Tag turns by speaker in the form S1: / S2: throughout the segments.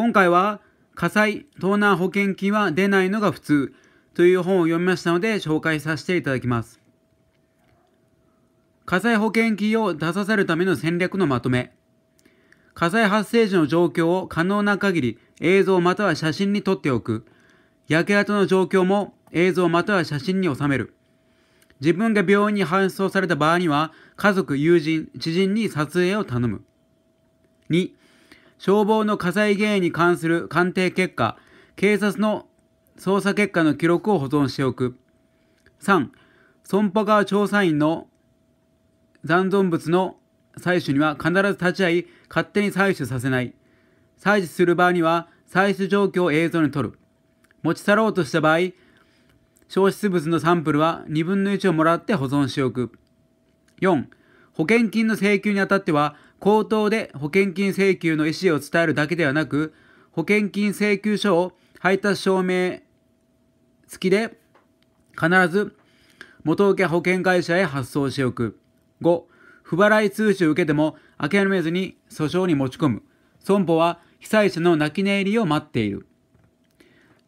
S1: 今回は火災、盗難保険金は出ないのが普通という本を読みましたので紹介させていただきます。火災保険金を出させるための戦略のまとめ。火災発生時の状況を可能な限り映像または写真に撮っておく。焼け跡の状況も映像または写真に収める。自分が病院に搬送された場合には、家族、友人、知人に撮影を頼む。2、消防の火災原因に関する鑑定結果、警察の捜査結果の記録を保存しておく。3、損保川調査員の残存物の採取には必ず立ち会い、勝手に採取させない。採取する場合には、採取状況を映像に撮る。持ち去ろうとした場合、消失物のサンプルは2分の1をもらって保存しておく。4、保険金の請求にあたっては、口頭で保険金請求の意思を伝えるだけではなく、保険金請求書を配達証明付きで必ず元請保険会社へ発送しておく。5、不払い通知を受けても諦めずに訴訟に持ち込む。損保は被災者の泣き寝入りを待っている。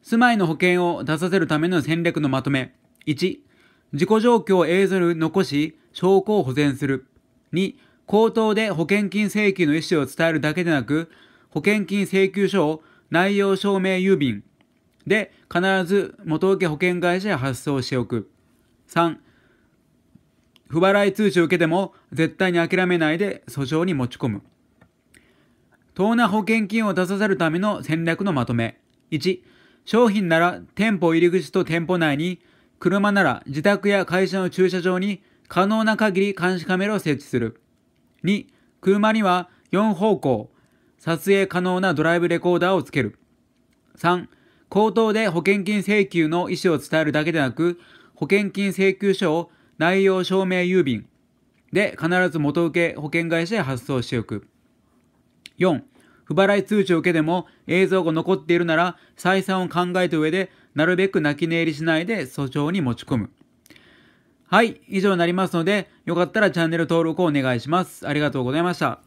S1: 住まいの保険を出させるための戦略のまとめ。1、事故状況を映像に残し、証拠を保全する。2、口頭で保険金請求の意思を伝えるだけでなく、保険金請求書を内容証明郵便で必ず元請け保険会社へ発送しておく。3、不払い通知を受けても絶対に諦めないで訴訟に持ち込む。盗難保険金を出させるための戦略のまとめ。1、商品なら店舗入り口と店舗内に、車なら自宅や会社の駐車場に可能な限り監視カメラを設置する。2、車には4方向、撮影可能なドライブレコーダーをつける。3、口頭で保険金請求の意思を伝えるだけでなく、保険金請求書を内容証明郵便で必ず元請け保険会社へ発送しておく。4、不払い通知を受けても映像が残っているなら、採算を考えた上で、なるべく泣き寝入りしないで訴訟に持ち込む。はい、以上になりますので、よかったらチャンネル登録をお願いします。ありがとうございました。